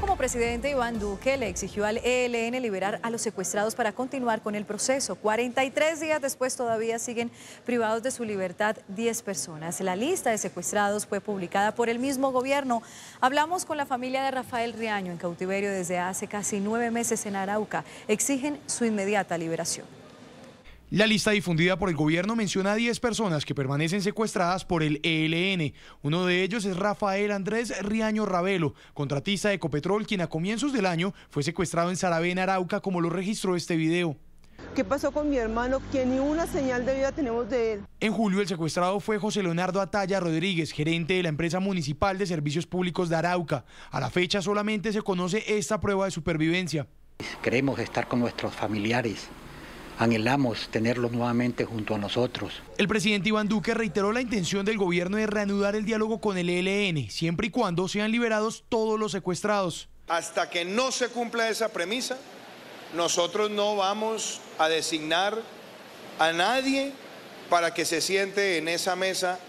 Como presidente, Iván Duque le exigió al ELN liberar a los secuestrados para continuar con el proceso. 43 días después todavía siguen privados de su libertad 10 personas. La lista de secuestrados fue publicada por el mismo gobierno. Hablamos con la familia de Rafael Riaño en cautiverio desde hace casi nueve meses en Arauca. Exigen su inmediata liberación. La lista difundida por el gobierno menciona a 10 personas que permanecen secuestradas por el ELN. Uno de ellos es Rafael Andrés Riaño Ravelo, contratista de Ecopetrol, quien a comienzos del año fue secuestrado en Saravena, Arauca, como lo registró este video. ¿Qué pasó con mi hermano? Que ni una señal de vida tenemos de él. En julio, el secuestrado fue José Leonardo Atalla Rodríguez, gerente de la empresa municipal de servicios públicos de Arauca. A la fecha solamente se conoce esta prueba de supervivencia. Queremos estar con nuestros familiares, anhelamos tenerlo nuevamente junto a nosotros. El presidente Iván Duque reiteró la intención del gobierno de reanudar el diálogo con el ELN, siempre y cuando sean liberados todos los secuestrados. Hasta que no se cumpla esa premisa, nosotros no vamos a designar a nadie para que se siente en esa mesa.